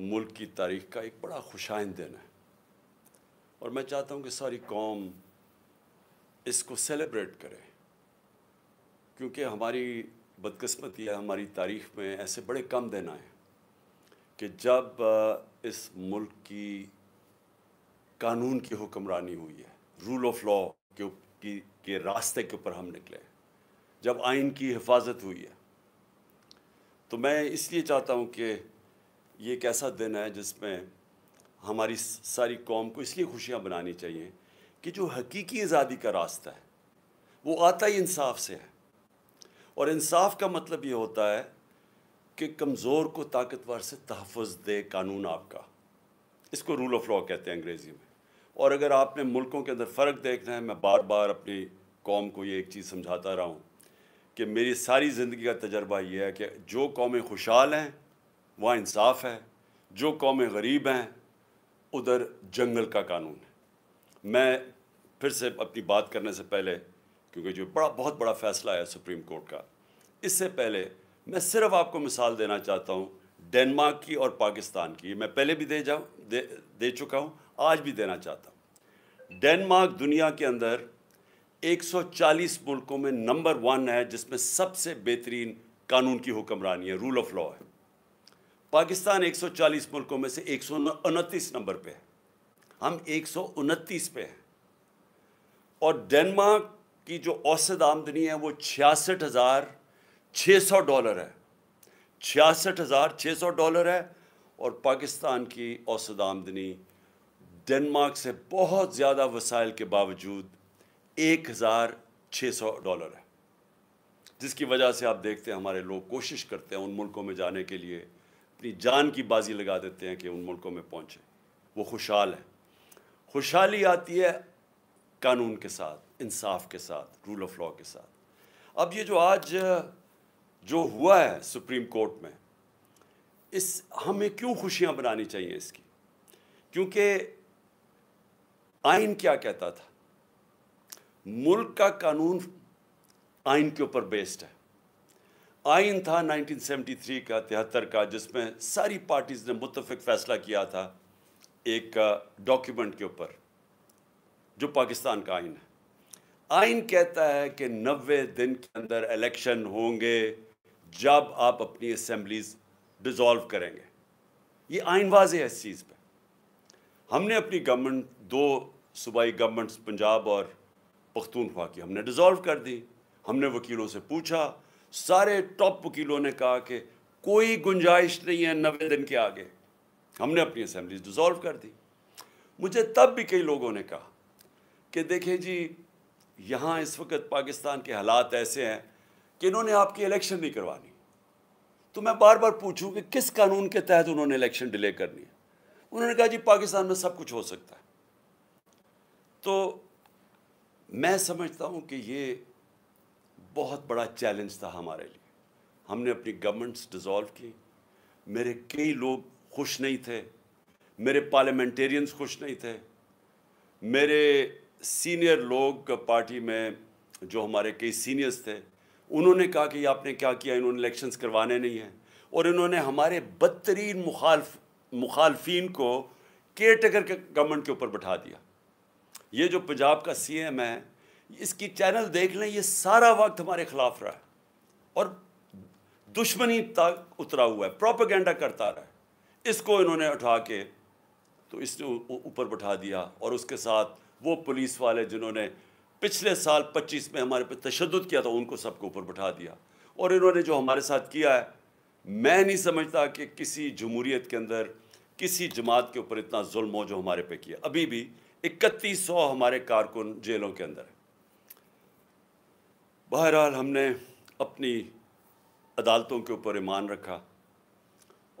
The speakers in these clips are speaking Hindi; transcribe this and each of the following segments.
मुल्क की तारीख का एक बड़ा खुशाइन दिन है और मैं चाहता हूँ कि सारी कौम इसको सेलिब्रेट करे क्योंकि हमारी बदकस्मती है हमारी तारीख में ऐसे बड़े कम दिन आए कि जब इस मुल्क की कानून की हुक्मरानी हुई है रूल ऑफ लॉ के के रास्ते के ऊपर हम निकले जब आइन की हिफाजत हुई है तो मैं इसलिए चाहता हूँ कि ये एक ऐसा दिन है जिसमें हमारी सारी कौम को इसलिए खुशियाँ बनानी चाहिए कि जो हकीकी आज़ादी का रास्ता है वो आता ही इंसाफ से है और इंसाफ का मतलब ये होता है कि कमज़ोर को ताकतवर से तहफ़ दे कानून आपका इसको रूल ऑफ लॉ कहते हैं अंग्रेज़ी में और अगर आपने मुल्कों के अंदर फ़र्क देखना है मैं बार बार अपनी कौम को ये एक चीज़ समझाता रहा हूँ कि मेरी सारी ज़िंदगी का तजर्बा यह है कि जो कौमें खुशहाल हैं वहाँ इंसाफ है जो कौमें गरीब हैं उधर जंगल का कानून है मैं फिर से अपनी बात करने से पहले क्योंकि जो बड़ा बहुत बड़ा फैसला है सुप्रीम कोर्ट का इससे पहले मैं सिर्फ आपको मिसाल देना चाहता हूँ डेनमार्क की और पाकिस्तान की मैं पहले भी दे जाऊँ दे दे चुका हूँ आज भी देना चाहता हूँ डेनमार्क दुनिया के अंदर 140 मुल्कों में नंबर वन है जिसमें सबसे बेहतरीन कानून की हुक्मरानी है रूल ऑफ लॉ है पाकिस्तान 140 मुल्कों में से एक नंबर पे है हम एक पे हैं और डेनमार्क की जो औसत आमदनी है वो छियासठ हज़ार छः सौ डॉलर है छियासठ हज़ार छः सौ डॉलर है और पाकिस्तान की औसत आमदनी डेनमार्क से बहुत ज़्यादा वसाइल के बावजूद एक हज़ार छः सौ डॉलर है जिसकी वजह से आप देखते हैं हमारे लोग कोशिश करते हैं उन मुल्कों में जाने के लिए अपनी जान की बाजी लगा देते हैं कि उन मुल्कों में पहुँचें वो खुशहाल हैं खुशहाली आती है कानून के साथ इंसाफ के साथ रूल ऑफ लॉ के साथ अब ये जो आज जो हुआ है सुप्रीम कोर्ट में इस हमें क्यों खुशियां बनानी चाहिए इसकी क्योंकि आइन क्या कहता था मुल्क का कानून आइन के ऊपर बेस्ड है आइन था 1973 का तिहत्तर का जिसमें सारी पार्टीज़ ने मुतफिक फ़ैसला किया था एक डॉक्यूमेंट के ऊपर जो पाकिस्तान का आइन है आइन कहता है कि नबे दिन के अंदर इलेक्शन होंगे जब आप अपनी असम्बलीज डिज़ोल्व करेंगे ये आइन वाज है इस चीज़ पर हमने अपनी गवर्नमेंट दो सूबाई गवर्नमेंट्स पंजाब और पख्तूनख्वा की हमने डिज़ोल्व कर दी हमने वकीलों से पूछा सारे टॉप वकीलों ने कहा कि कोई गुंजाइश नहीं है नवे दिन के आगे हमने अपनी असेंबली डिज़ोल्व कर दी मुझे तब भी कई लोगों ने कहा कि देखें जी यहाँ इस वक्त पाकिस्तान के हालात ऐसे हैं कि इन्होंने आपकी इलेक्शन नहीं करवानी तो मैं बार बार पूछूं कि किस कानून के तहत उन्होंने इलेक्शन डिले करनी है उन्होंने कहा जी पाकिस्तान में सब कुछ हो सकता है तो मैं समझता हूँ कि ये बहुत बड़ा चैलेंज था हमारे लिए हमने अपनी गवर्नमेंट्स डिज़ोल्व की मेरे कई लोग खुश नहीं थे मेरे पार्लियामेंटेरियंस खुश नहीं थे मेरे सीनियर लोग पार्टी में जो हमारे कई सीनियर्स थे उन्होंने कहा कि आपने क्या किया इन्होंने इलेक्शंस करवाने नहीं हैं और इन्होंने हमारे बदतरीन मुखालफ मुखालफन को केयर टेकर के गवर्नमेंट के ऊपर बैठा दिया ये जो पंजाब का सीएम है इसकी चैनल देख लें ये सारा वक्त हमारे खिलाफ रहा है और दुश्मनी तक उतरा हुआ है प्रोपागेंडा करता रहा है इसको इन्होंने उठा के तो इसने ऊपर बैठा दिया और उसके साथ वो पुलिस वाले जिन्होंने पिछले साल 25 में हमारे पे तशद किया था उनको सबको ऊपर बैठा दिया और इन्होंने जो हमारे साथ किया है मैं नहीं समझता कि किसी जमूरीत के अंदर किसी जमात के ऊपर इतना जुल्म हो जो हमारे पे किया अभी भी इकतीस सौ हमारे कारकुन जेलों के अंदर है बहरहाल हमने अपनी अदालतों के ऊपर ईमान रखा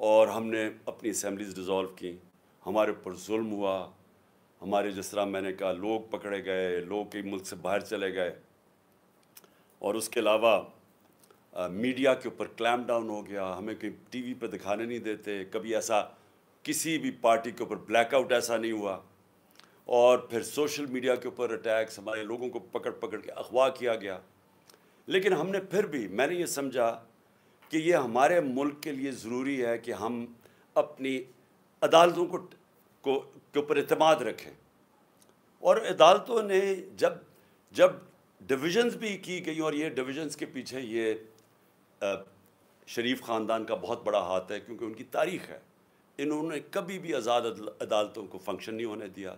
और हमने अपनी असम्बलीज डिज़ोल्व की हमारे ऊपर जुल्म हुआ हमारे जिस तरह मैंने कहा लोग पकड़े गए लोग के मुल्क से बाहर चले गए और उसके अलावा मीडिया के ऊपर क्लैम डाउन हो गया हमें कहीं टीवी पर दिखाने नहीं देते कभी ऐसा किसी भी पार्टी के ऊपर ब्लैकआउट ऐसा नहीं हुआ और फिर सोशल मीडिया के ऊपर अटैक्स हमारे लोगों को पकड़ पकड़ के अगवा किया गया लेकिन हमने फिर भी मैंने ये समझा कि ये हमारे मुल्क के लिए ज़रूरी है कि हम अपनी अदालतों को को के ऊपर अतमाद रखें और अदालतों ने जब जब डिविजन्स भी की गई और ये डिविजन्स के पीछे ये शरीफ ख़ानदान का बहुत बड़ा हाथ है क्योंकि उनकी तारीख है इन्होंने कभी भी आज़ाद अदालतों को फंक्शन नहीं होने दिया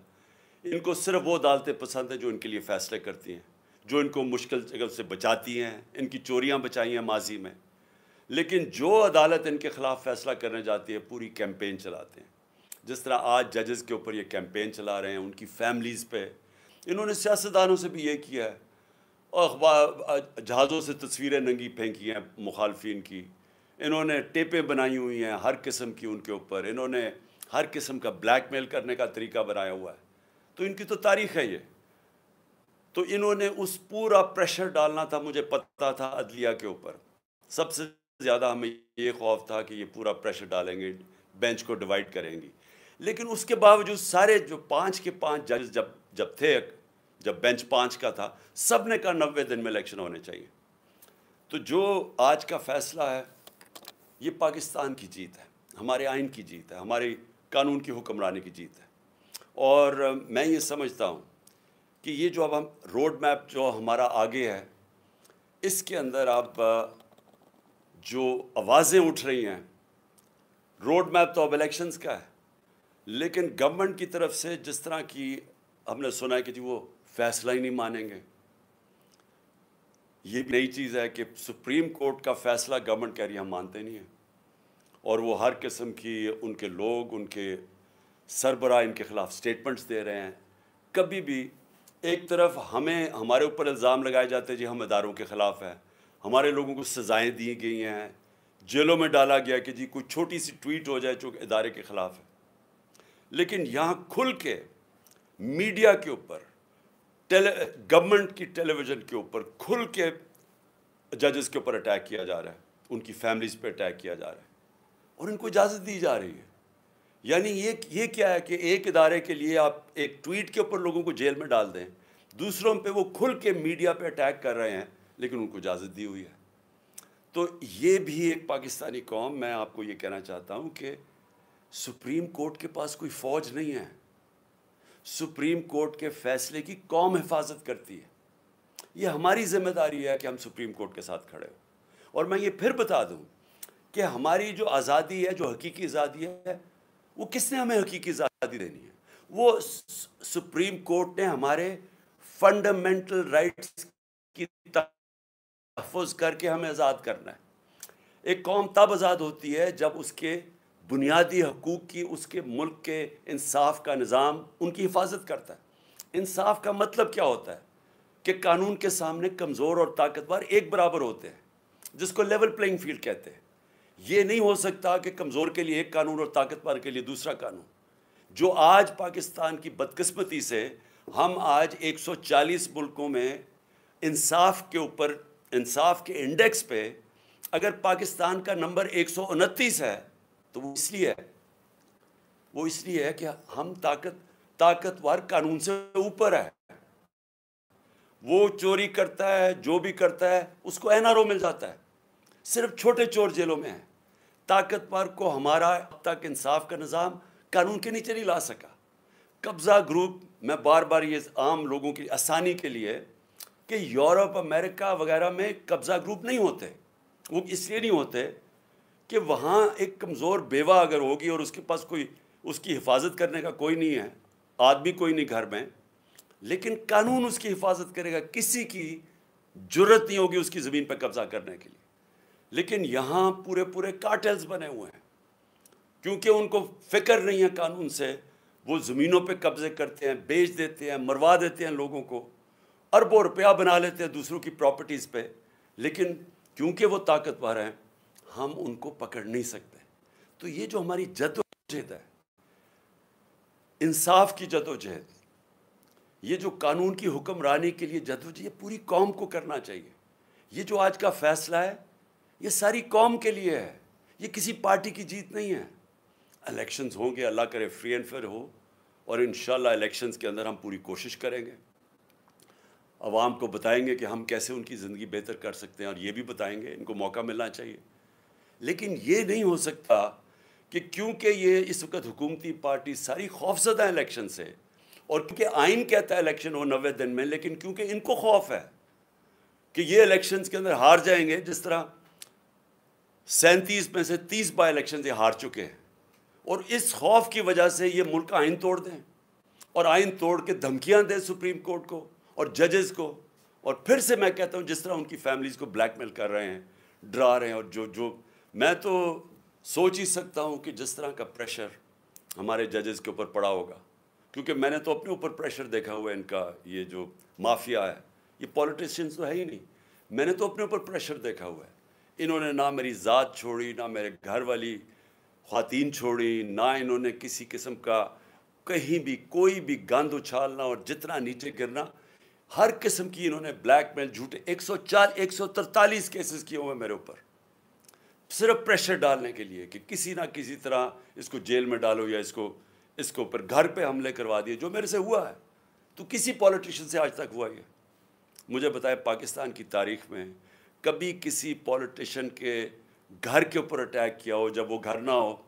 इनको सिर्फ वो अदालतें पसंद हैं जो इनके लिए फ़ैसले करती हैं जो इनको मुश्किल जगह से बचाती हैं इनकी चोरियां बचाई हैं माजी में लेकिन जो अदालत इनके ख़िलाफ़ फ़ैसला करने जाती है पूरी कैंपेन चलाते हैं जिस तरह आज जजेस के ऊपर ये कैंपेन चला रहे हैं उनकी फैमिलीज़ पे इन्होंने सियासतदानों से भी ये किया है और अखबार जहाज़ों से तस्वीरें नंगी फेंकी हैं मुखालफी की इन्होंने टेपें बनाई हुई हैं हर किस्म की उनके ऊपर इन्होंने हर किस्म का ब्लैक मेल करने का तरीका बनाया हुआ है तो इनकी तो तारीख है ये तो इन्होंने उस पूरा प्रेशर डालना था मुझे पता था अदलिया के ऊपर सबसे ज़्यादा हमें ये खौफ था कि ये पूरा प्रेशर डालेंगे बेंच को डिवाइड करेंगी लेकिन उसके बावजूद सारे जो पाँच के पाँच जज जब जब थे जब बेंच पाँच का था सब ने कहा नब्बे दिन में इलेक्शन होने चाहिए तो जो आज का फैसला है ये पाकिस्तान की जीत है हमारे आइन की जीत है हमारे कानून की हुक्मरानी की जीत है और मैं ये समझता हूँ कि ये जो अब हम रोड मैप जो हमारा आगे है इसके अंदर आप जो आवाज़ें उठ रही हैं रोड मैप तो अब इलेक्शंस का है लेकिन गवर्नमेंट की तरफ से जिस तरह की हमने सुना है कि जी वो फैसला ही नहीं मानेंगे ये भी नई चीज़ है कि सुप्रीम कोर्ट का फैसला गवर्नमेंट कह रही हम मानते नहीं हैं और वो हर किस्म की उनके लोग उनके सरबरा इनके ख़िलाफ़ स्टेटमेंट्स दे रहे हैं कभी भी एक तरफ हमें हमारे ऊपर इल्ज़ाम लगाए जाते हैं जी हम इदारों के ख़िलाफ़ हैं हमारे लोगों को सज़ाएँ दी गई हैं जेलों में डाला गया कि जी कोई छोटी सी ट्वीट हो जाए जो इदारे के ख़िलाफ़ है लेकिन यहाँ खुल के मीडिया के ऊपर टेले गवर्नमेंट की टेलीविज़न के ऊपर खुल के जजेस के ऊपर अटैक किया जा रहा है उनकी फैमिलीज़ पर अटैक किया जा रहा है और इनको इजाज़त दी जा रही है यानी ये ये क्या है कि एक इदारे के लिए आप एक ट्वीट के ऊपर लोगों को जेल में डाल दें दूसरों पे वो खुल के मीडिया पे अटैक कर रहे हैं लेकिन उनको इजाज़त दी हुई है तो ये भी एक पाकिस्तानी कौम मैं आपको ये कहना चाहता हूँ कि सुप्रीम कोर्ट के पास कोई फ़ौज नहीं है सुप्रीम कोर्ट के फैसले की कौम हिफाजत करती है ये हमारी जिम्मेदारी है कि हम सुप्रीम कोर्ट के साथ खड़े हों और मैं ये फिर बता दूँ कि हमारी जो आज़ादी है जो हकीकी आज़ादी है वो किसने हमें हकीकी आज़ादी देनी है वो सुप्रीम कोर्ट ने हमारे फंडामेंटल राइट्स की तहफ़ करके हमें आज़ाद करना है एक कौम तब आज़ाद होती है जब उसके बुनियादी हकूक़ की उसके मुल्क के इंसाफ का निज़ाम उनकी हिफाजत करता है इंसाफ का मतलब क्या होता है कि कानून के सामने कमज़ोर और ताकतवर एक बराबर होते हैं जिसको लेवल प्लेइंग फील्ड कहते हैं ये नहीं हो सकता कि कमज़ोर के लिए एक कानून और ताकतवर के लिए दूसरा कानून जो आज पाकिस्तान की बदकस्मती से हम आज 140 मुल्कों में इंसाफ के ऊपर इंसाफ के इंडेक्स पे अगर पाकिस्तान का नंबर एक है तो वो इसलिए है वो इसलिए है कि हम ताकत ताकतवर कानून से ऊपर है वो चोरी करता है जो भी करता है उसको एनआरओ मिल जाता है सिर्फ छोटे चोर जेलों में है ताकतवर को हमारा अब तक इंसाफ का निज़ाम कानून के नीचे नहीं ला सका कब्ज़ा ग्रुप मैं बार बार ये आम लोगों की आसानी के लिए कि यूरोप अमेरिका वगैरह में कब्ज़ा ग्रुप नहीं होते वो इसलिए नहीं होते कि वहाँ एक कमज़ोर बेवा अगर होगी और उसके पास कोई उसकी हिफाजत करने का कोई नहीं है आदमी कोई नहीं घर में लेकिन कानून उसकी हिफाजत करेगा किसी की जरूरत नहीं होगी उसकी ज़मीन पर कब्ज़ा करने के लिए लेकिन यहाँ पूरे पूरे कार्टेल्स बने हुए हैं क्योंकि उनको फिक्र नहीं है कानून से वो ज़मीनों पे कब्ज़े करते हैं बेच देते हैं मरवा देते हैं लोगों को अरबों रुपया बना लेते हैं दूसरों की प्रॉपर्टीज़ पे लेकिन क्योंकि वो ताकतवर हैं हम उनको पकड़ नहीं सकते तो ये जो हमारी जदोजहद है इंसाफ की जदोजहद ये जो कानून की हुक्मरानी के लिए जदोजहद ये पूरी कौम को करना चाहिए ये जो आज का फैसला है ये सारी कौम के लिए है ये किसी पार्टी की जीत नहीं है इलेक्शंस होंगे अल्लाह करे फ्री एंड फेयर हो और इन इलेक्शंस के अंदर हम पूरी कोशिश करेंगे आवाम को बताएंगे कि हम कैसे उनकी ज़िंदगी बेहतर कर सकते हैं और ये भी बताएंगे इनको मौका मिलना चाहिए लेकिन ये नहीं हो सकता कि क्योंकि ये इस वक्त हुकूमती पार्टी सारी खौफजदा इलेक्शन से और क्योंकि आइन कहता है इलेक्शन हो नबे दिन में लेकिन क्योंकि इनको खौफ है कि ये इलेक्शंस के अंदर हार जाएंगे जिस तरह सैंतीस में से तीस बाई इलेक्शन ये हार चुके हैं और इस खौफ की वजह से ये मुल्क आइन तोड़ दें और आइन तोड़ के धमकियाँ दें सुप्रीम कोर्ट को और जजेस को और फिर से मैं कहता हूँ जिस तरह उनकी फैमिलीज़ को ब्लैकमेल कर रहे हैं डरा रहे हैं और जो जो मैं तो सोच ही सकता हूँ कि जिस तरह का प्रेशर हमारे जजेस के ऊपर पड़ा होगा क्योंकि मैंने तो अपने ऊपर प्रेशर देखा हुआ है इनका ये जो माफिया है ये पॉलिटिशियंस तो है ही नहीं मैंने तो अपने ऊपर प्रेशर देखा हुआ है इन्होंने ना मेरी ज़ात छोड़ी ना मेरे घर वाली ख़वान छोड़ी ना इन्होंने किसी किस्म का कहीं भी कोई भी गंद उछालना और जितना नीचे गिरना हर किस्म की इन्होंने ब्लैकमेल झूठे 104 143 केसेस किए हुए मेरे ऊपर सिर्फ प्रेशर डालने के लिए कि किसी ना किसी तरह इसको जेल में डालो या इसको इसके ऊपर घर पे हमले करवा दिए जो मेरे से हुआ है तो किसी पॉलिटिशियन से आज तक हुआ ये मुझे बताए पाकिस्तान की तारीख में कभी किसी पॉलिटिशियन के घर के ऊपर अटैक किया हो जब वो घर ना हो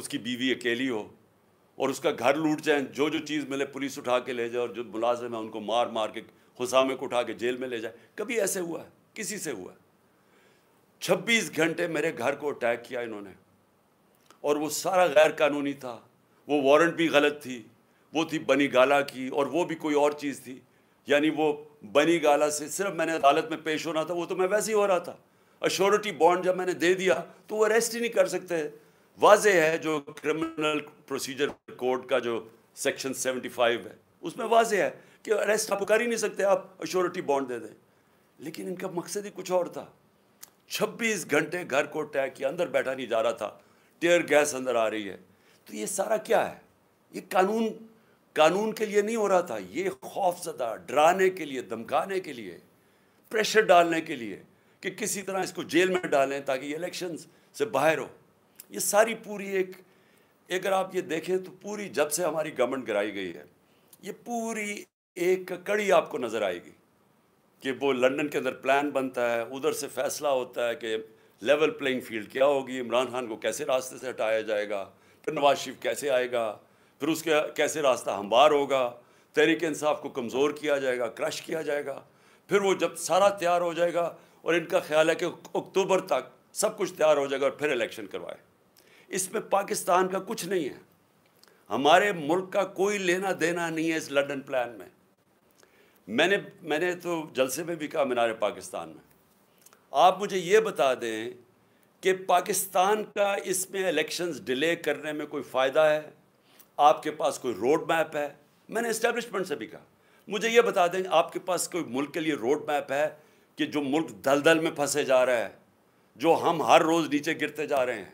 उसकी बीवी अकेली हो और उसका घर लूट जाए जो जो चीज़ मिले पुलिस उठा के ले जाए और जो मुलाजिम है उनको मार मार के हुसामे को उठा के जेल में ले जाए कभी ऐसे हुआ है किसी से हुआ है छब्बीस घंटे मेरे घर को अटैक किया इन्होंने और वो सारा गैर कानूनी था वो वारंट भी गलत थी वो थी बनी गाला की और वो भी कोई और चीज़ थी यानी वो बनी गाला से सिर्फ मैंने अदालत में पेश होना था वो तो मैं वैसे ही हो रहा था अश्योरिटी बॉन्ड जब मैंने दे दिया तो वो अरेस्ट ही नहीं कर सकते वाज है जो क्रिमिनल प्रोसीजर कोड का जो सेक्शन 75 है उसमें वाज है कि अरेस्ट आप कर ही नहीं सकते आप अश्योरिटी बॉन्ड दे दें लेकिन इनका मकसद ही कुछ और था छब्बीस घंटे घर को टैग किया अंदर बैठा नहीं जा रहा था टेयर गैस अंदर आ रही है तो ये सारा क्या है ये कानून कानून के लिए नहीं हो रहा था ये खौफ ज़दा डराने के लिए धमकाने के लिए प्रेशर डालने के लिए कि किसी तरह इसको जेल में डालें ताकि इलेक्शन से बाहर हो ये सारी पूरी एक अगर आप ये देखें तो पूरी जब से हमारी गवर्नमेंट गिराई गई है ये पूरी एक कड़ी आपको नज़र आएगी कि वो लंदन के अंदर प्लान बनता है उधर से फैसला होता है कि लेवल प्लेइंग फील्ड क्या होगी इमरान खान को कैसे रास्ते से हटाया जाएगा फिर नवाज शरीफ कैसे आएगा फिर उसके कैसे रास्ता हमवार होगा तहरीक इंसाफ को कमज़ोर किया जाएगा क्रश किया जाएगा फिर वो जब सारा तैयार हो जाएगा और इनका ख्याल है कि अक्टूबर तक सब कुछ तैयार हो जाएगा और फिर इलेक्शन करवाए इसमें पाकिस्तान का कुछ नहीं है हमारे मुल्क का कोई लेना देना नहीं है इस लंडन प्लान में मैंने मैंने तो जलसे में भी कहा मीनार पाकिस्तान में आप मुझे ये बता दें कि पाकिस्तान का इसमें इलेक्शंस डिले करने में कोई फ़ायदा है आपके पास कोई रोड मैप है मैंने इस्टेब्लिशमेंट से भी कहा मुझे ये बता दें आपके पास कोई मुल्क के लिए रोड मैप है कि जो मुल्क दल दल में फंसे जा रहा है जो हम हर रोज़ नीचे गिरते जा रहे हैं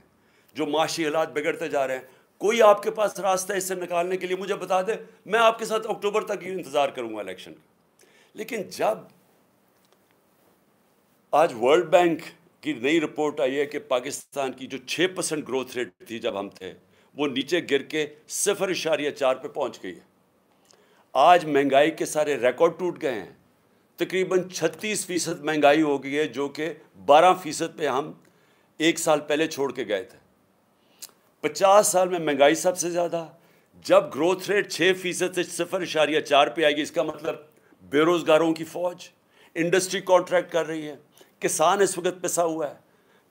जो माशी हालात बिगड़ते जा रहे हैं कोई आपके पास रास्ता इससे निकालने के लिए मुझे बता दे मैं आपके साथ अक्टूबर तक ही इंतज़ार करूँगा इलेक्शन का लेकिन जब आज वर्ल्ड बैंक की नई रिपोर्ट आई है कि पाकिस्तान की जो छः परसेंट ग्रोथ रेट थी जब हम थे वो नीचे गिर के सिफर इशारिया चार पर पहुँच गई है आज महंगाई के सारे रिकॉर्ड टूट गए हैं तकरीबन छत्तीस फ़ीसद महंगाई हो गई है जो कि बारह फ़ीसद पर हम एक साल पहले छोड़ के गए थे पचास साल में महंगाई सबसे ज़्यादा जब ग्रोथ रेट 6 फ़ीसद से सिफर इशारिया चार पर आएगी इसका मतलब बेरोज़गारों की फ़ौज इंडस्ट्री कॉन्ट्रैक्ट कर रही है किसान इस वक्त पिसा हुआ है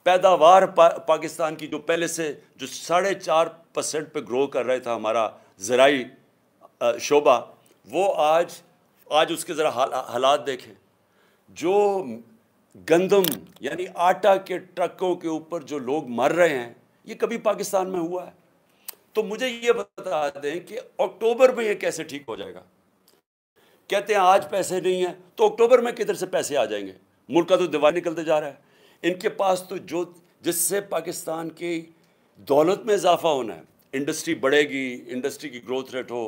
पैदावार पा, पाकिस्तान की जो पहले से जो साढ़े चार परसेंट पर ग्रो कर रहा था हमारा ज़राई शोबा वो आज आज उसके ज़रा हालात देखें जो गंदम यानी आटा के ट्रकों के ऊपर जो लोग मर रहे हैं ये कभी पाकिस्तान में हुआ है तो मुझे ये बता दें कि अक्टूबर में ये कैसे ठीक हो जाएगा कहते हैं आज पैसे नहीं हैं तो अक्टूबर में किधर से पैसे आ जाएंगे मुल्क का तो दीवार निकलते जा रहा है इनके पास तो जो जिससे पाकिस्तान की दौलत में इजाफा होना है इंडस्ट्री बढ़ेगी इंडस्ट्री की ग्रोथ रेट हो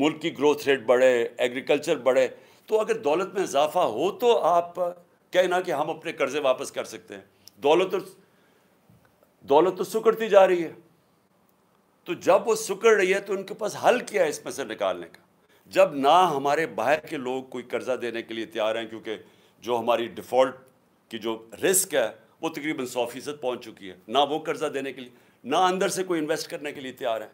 मुल्क की ग्रोथ रेट बढ़े एग्रीकल्चर बढ़े तो अगर दौलत में इजाफा हो तो आप कहना कि हम अपने कर्जे वापस कर सकते हैं दौलत दौलत तो सुकड़ती जा रही है तो जब वो सुकड़ रही है तो उनके पास हल किया है इसमें से निकालने का जब ना हमारे बाहर के लोग कोई कर्ज़ा देने के लिए तैयार हैं क्योंकि जो हमारी डिफ़ॉल्ट की जो रिस्क है वो तकरीबन सौ फीसद पहुँच चुकी है ना वो कर्ज़ा देने के लिए ना अंदर से कोई इन्वेस्ट करने के लिए तैयार है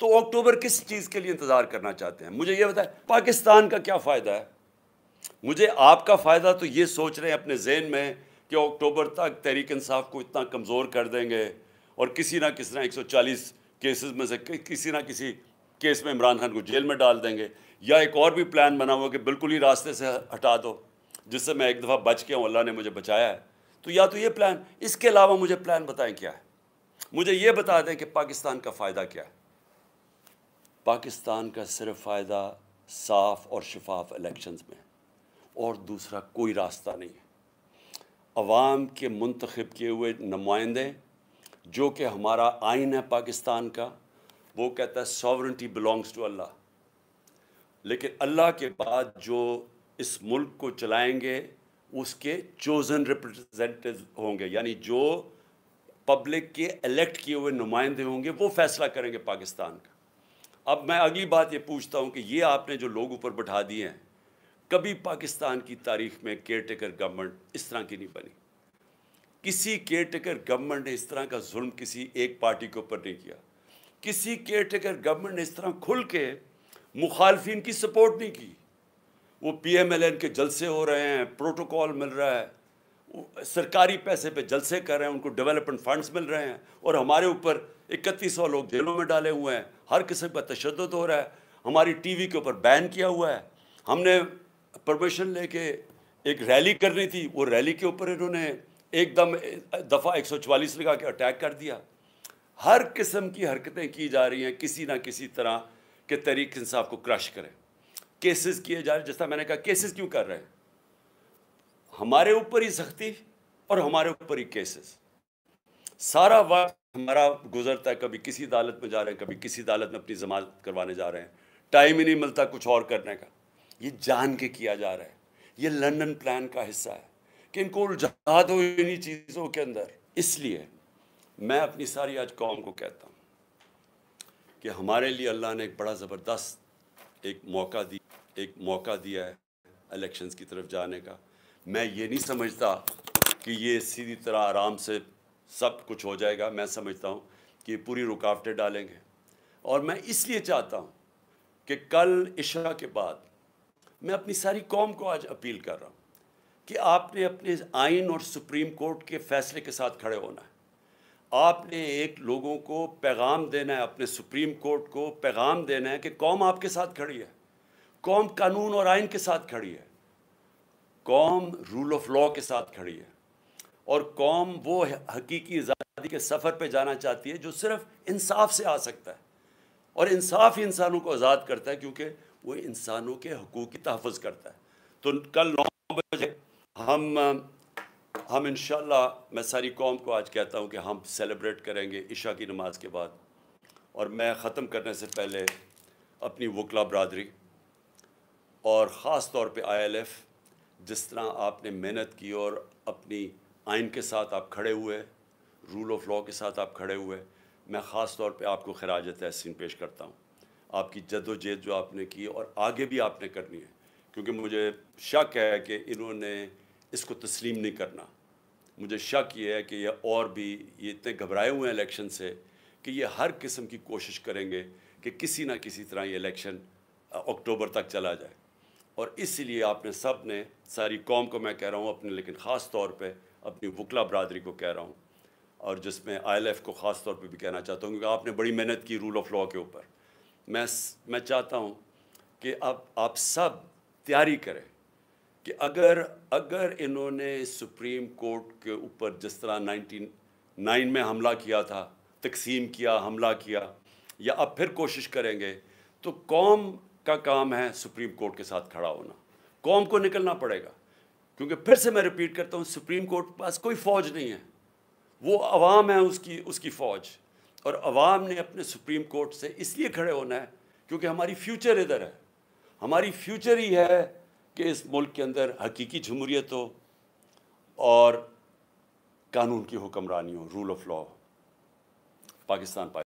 तो अक्टूबर किस चीज़ के लिए इंतज़ार करना चाहते हैं मुझे ये बताएं पाकिस्तान का क्या फ़ायदा है मुझे आपका फ़ायदा तो ये सोच रहे हैं अपने जेन में कि अक्टूबर तक तहरीक इंसाफ को इतना कमज़ोर कर देंगे और किसी ना किसी ना चालीस केसेस में से किसी ना किसी केस में इमरान खान को जेल में डाल देंगे या एक और भी प्लान बना हुआ कि बिल्कुल ही रास्ते से हटा दो जिससे मैं एक दफ़ा बच गया हूँ अल्लाह ने मुझे बचाया है तो या तो ये प्लान इसके अलावा मुझे प्लान बताएं क्या है मुझे ये बता दें कि पाकिस्तान का फ़ायदा क्या है पाकिस्तान का सिर्फ फ़ायदा साफ और शफाफ इलेक्शंस में और दूसरा कोई रास्ता नहीं है अवाम के मंतखब किए हुए नुमाइंदे जो कि हमारा आइन है पाकिस्तान का वो कहता है सॉवरेंटी बिलोंग्स टू अल्लाह लेकिन अल्लाह के बाद जो इस मुल्क को चलाएंगे उसके चोज़न रिप्रेजेंटेटिव होंगे यानी जो पब्लिक के इलेक्ट किए हुए नुमाइंदे होंगे वो फैसला करेंगे पाकिस्तान का अब मैं अगली बात ये पूछता हूँ कि ये आपने जो लोग ऊपर बैठा दिए हैं कभी पाकिस्तान की तारीख में केयर टेकर गवर्नमेंट इस तरह की नहीं बनी किसी केयर टेकर गवर्नमेंट ने इस तरह का जुल्म किसी एक पार्टी के ऊपर नहीं किया किसी केयर टेकर गवर्नमेंट ने इस तरह खुल के मुखालफिन की सपोर्ट नहीं की वो पी एम एल एन के जलसे हो रहे हैं प्रोटोकॉल मिल रहा है सरकारी पैसे पे जलसे कर रहे हैं उनको डेवलपमेंट फंड्स मिल रहे हैं और हमारे ऊपर इकतीस सौ लोग जेलों में डाले हुए हैं हर किस्म का तशद हो रहा है हमारी टीवी के ऊपर बैन किया हुआ है हमने परमिशन लेके एक रैली करनी थी वो रैली के ऊपर इन्होंने एकदम दफ़ा एक लगा के अटैक कर दिया हर किस्म की हरकतें की जा रही हैं किसी ना किसी तरह के तरीक इंसाफ को क्रश करें केसेस किए जा रहे जिस मैंने कहा केसेस क्यों कर रहे हैं हमारे ऊपर ही सख्ती और हमारे ऊपर ही केसेस सारा वक्त हमारा गुजरता है कभी किसी अदालत में जा रहे हैं कभी किसी अदालत में अपनी जमानत करवाने जा रहे हैं टाइम ही नहीं मिलता कुछ और करने का ये जान के किया जा रहा है ये लंदन प्लान का हिस्सा है कि इनको उलझा दो इन्हीं चीज़ों के अंदर इसलिए मैं अपनी सारी आज कौम को कहता हूँ कि हमारे लिए अल्लाह ने एक बड़ा ज़बरदस्त एक मौका दी एक मौका दिया है इलेक्शंस की तरफ जाने का मैं ये नहीं समझता कि ये सीधी तरह आराम से सब कुछ हो जाएगा मैं समझता हूँ कि पूरी रुकावटें डालेंगे और मैं इसलिए चाहता हूँ कि कल इशा के बाद मैं अपनी सारी कौम को आज अपील कर रहा हूँ कि आपने अपने आइन और सुप्रीम कोर्ट के फैसले के साथ खड़े होना है आपने एक लोगों को पैगाम देना है अपने सुप्रीम कोर्ट को पैगाम देना है कि कौम आपके साथ खड़ी है कौम कानून और आइन के साथ खड़ी है कौम रूल ऑफ लॉ के साथ खड़ी है और कौम वो हकीकी आज़ादी के सफ़र पर जाना चाहती है जो सिर्फ इंसाफ से आ सकता है और इंसाफ ही इंसानों को आज़ाद करता है क्योंकि वो इंसानों के हकूक़ की तहफ़ करता है तो कल नौ बजे हम हम इन मैं सारी कौम को आज कहता हूँ कि हम सेलिब्रेट करेंगे इशा की नमाज के बाद और मैं ख़त्म करने से पहले अपनी वकला बरदरी और ख़ास तौर पर आई एल एफ जिस तरह आपने मेहनत की और अपनी आइन के साथ आप खड़े हुए रूल ऑफ लॉ के साथ आप खड़े हुए मैं ख़ास तौर पे आपको खराज तहसीन पेश करता हूँ आपकी जदोजहद जो आपने की और आगे भी आपने करनी है क्योंकि मुझे शक है कि इन्होंने इसको तस्लीम नहीं करना मुझे शक ये है कि ये और भी ये इतने घबराए हुए हैं इलेक्शन से कि ये हर किस्म की कोशिश करेंगे कि किसी ना किसी तरह ये इलेक्शन अक्टूबर तक चला जाए और इसलिए आपने सब ने सारी कौम को मैं कह रहा हूँ अपने लेकिन ख़ास तौर पर अपनी वकला बरदरी को कह रहा हूँ और जिसमें आई एल एफ़ को ख़ास तौर पर भी कहना चाहता हूँ क्योंकि आपने बड़ी मेहनत की रूल ऑफ लॉ के ऊपर मैं मैं चाहता हूँ कि अब आप सब तैयारी करें कि अगर अगर इन्होंने सुप्रीम कोर्ट के ऊपर जिस तरह नाइनटीन नाइन में हमला किया था तकसीम किया हमला किया या अब फिर कोशिश करेंगे तो कौम का काम है सुप्रीम कोर्ट के साथ खड़ा होना कौम को निकलना पड़ेगा क्योंकि फिर से मैं रिपीट करता हूँ सुप्रीम कोर्ट के पास कोई फ़ौज नहीं है वो अवाम है उसकी उसकी फ़ौज और अवाम ने अपने सुप्रीम कोर्ट से इसलिए खड़े होना है क्योंकि हमारी फ्यूचर इधर है हमारी फ्यूचर ही है कि इस मुल्क के अंदर हकीकी जमहूरीत हो और कानून की हुक्मरानी हो रूल ऑफ लॉ पाकिस्तान